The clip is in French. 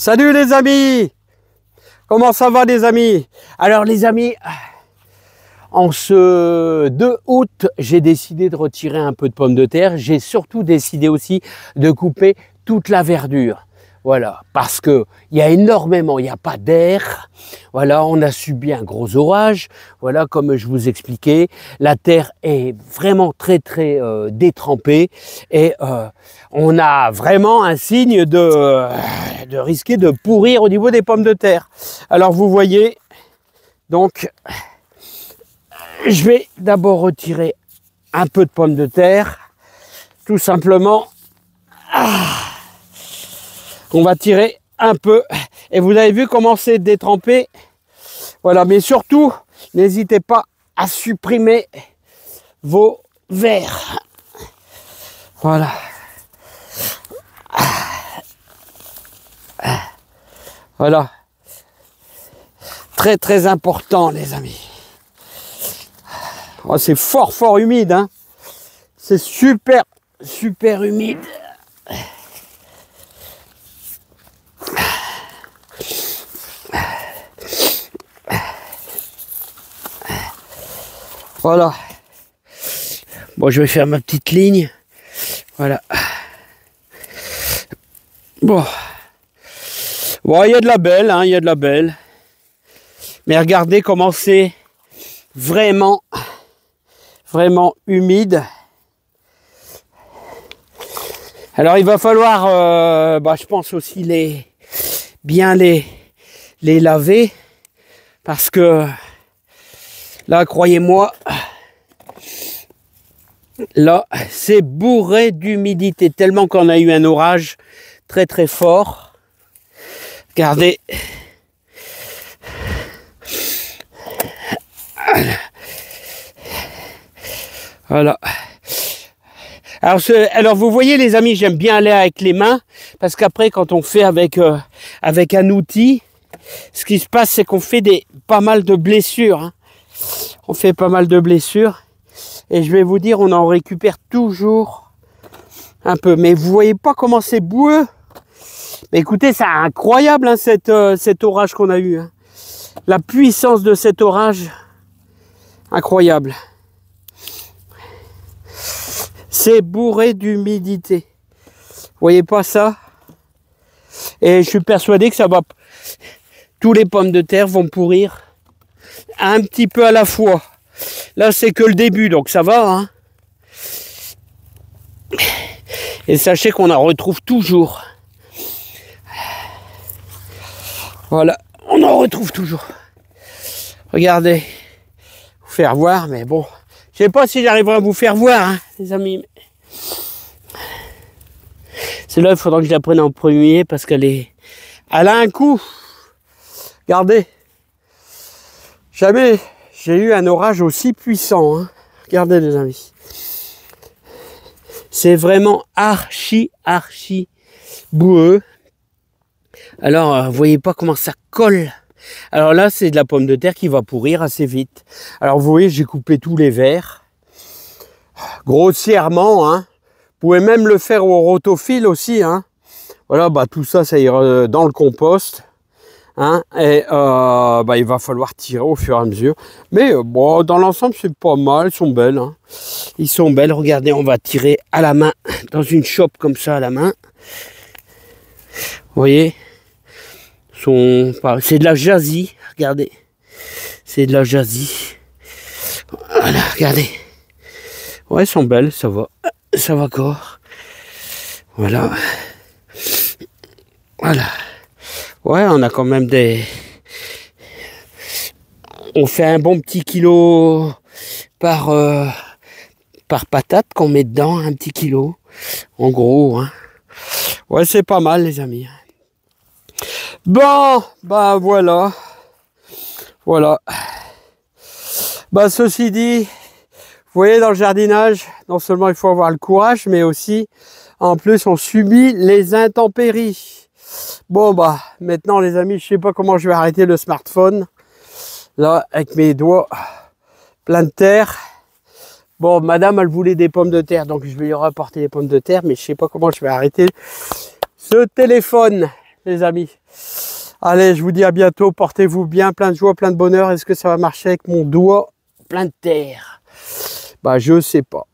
Salut les amis Comment ça va les amis Alors les amis, en ce 2 août, j'ai décidé de retirer un peu de pommes de terre. J'ai surtout décidé aussi de couper toute la verdure. Voilà, parce que il y a énormément, il n'y a pas d'air. Voilà, on a subi un gros orage. Voilà, comme je vous expliquais, la terre est vraiment très très euh, détrempée et euh, on a vraiment un signe euh, de, risquer de pourrir au niveau des pommes de terre. Alors vous voyez, donc je vais d'abord retirer un peu de pommes de terre, tout simplement. Ah, on va tirer un peu. Et vous avez vu comment c'est détrempé. Voilà, mais surtout, n'hésitez pas à supprimer vos verres. Voilà. Voilà. Très très important les amis. Oh, c'est fort fort humide. Hein. C'est super super humide. Voilà. Bon, je vais faire ma petite ligne. Voilà. Bon. Bon, il y a de la belle, hein, il y a de la belle. Mais regardez comment c'est vraiment, vraiment humide. Alors il va falloir, euh, bah, je pense aussi les bien les, les laver parce que Là, croyez-moi, là, c'est bourré d'humidité, tellement qu'on a eu un orage très très fort. Regardez. Voilà. Alors, alors vous voyez les amis, j'aime bien aller avec les mains parce qu'après quand on fait avec euh, avec un outil, ce qui se passe c'est qu'on fait des pas mal de blessures. Hein on fait pas mal de blessures. Et je vais vous dire, on en récupère toujours un peu. Mais vous voyez pas comment c'est boueux écoutez, c'est incroyable hein, cette, euh, cet orage qu'on a eu. Hein. La puissance de cet orage, incroyable. C'est bourré d'humidité. Vous voyez pas ça Et je suis persuadé que ça va... Tous les pommes de terre vont pourrir un petit peu à la fois. Là, c'est que le début, donc ça va. Hein. Et sachez qu'on en retrouve toujours. Voilà, on en retrouve toujours. Regardez, vous faire voir, mais bon, je sais pas si j'arriverai à vous faire voir, hein, les amis. C'est là il faudra que je la prenne en premier parce qu'elle est, elle a un coup. Regardez. Jamais j'ai eu un orage aussi puissant. Hein. Regardez les amis. C'est vraiment archi, archi boueux. Alors, vous euh, voyez pas comment ça colle. Alors là, c'est de la pomme de terre qui va pourrir assez vite. Alors, vous voyez, j'ai coupé tous les verres. Grossièrement, hein. Vous pouvez même le faire au rotophile aussi, hein. Voilà, bah, tout ça, ça ira euh, dans le compost. Hein, et euh, bah, il va falloir tirer au fur et à mesure. Mais euh, bon, dans l'ensemble, c'est pas mal. Elles sont belles. Hein. Ils sont belles. Regardez, on va tirer à la main, dans une chope comme ça à la main. Vous voyez sont... C'est de la jasie. Regardez. C'est de la jasie. Voilà, regardez. Ouais, elles sont belles, ça va. Ça va encore. Voilà. Voilà. Ouais, on a quand même des... On fait un bon petit kilo par, euh, par patate qu'on met dedans, un petit kilo, en gros. Hein. Ouais, c'est pas mal, les amis. Bon, bah voilà. Voilà. Bah ceci dit, vous voyez dans le jardinage, non seulement il faut avoir le courage, mais aussi, en plus, on subit les intempéries. Bon bah maintenant les amis, je sais pas comment je vais arrêter le smartphone. Là avec mes doigts plein de terre. Bon, madame, elle voulait des pommes de terre, donc je vais lui rapporter les pommes de terre, mais je sais pas comment je vais arrêter ce téléphone, les amis. Allez, je vous dis à bientôt, portez-vous bien, plein de joie, plein de bonheur. Est-ce que ça va marcher avec mon doigt plein de terre Bah, je sais pas.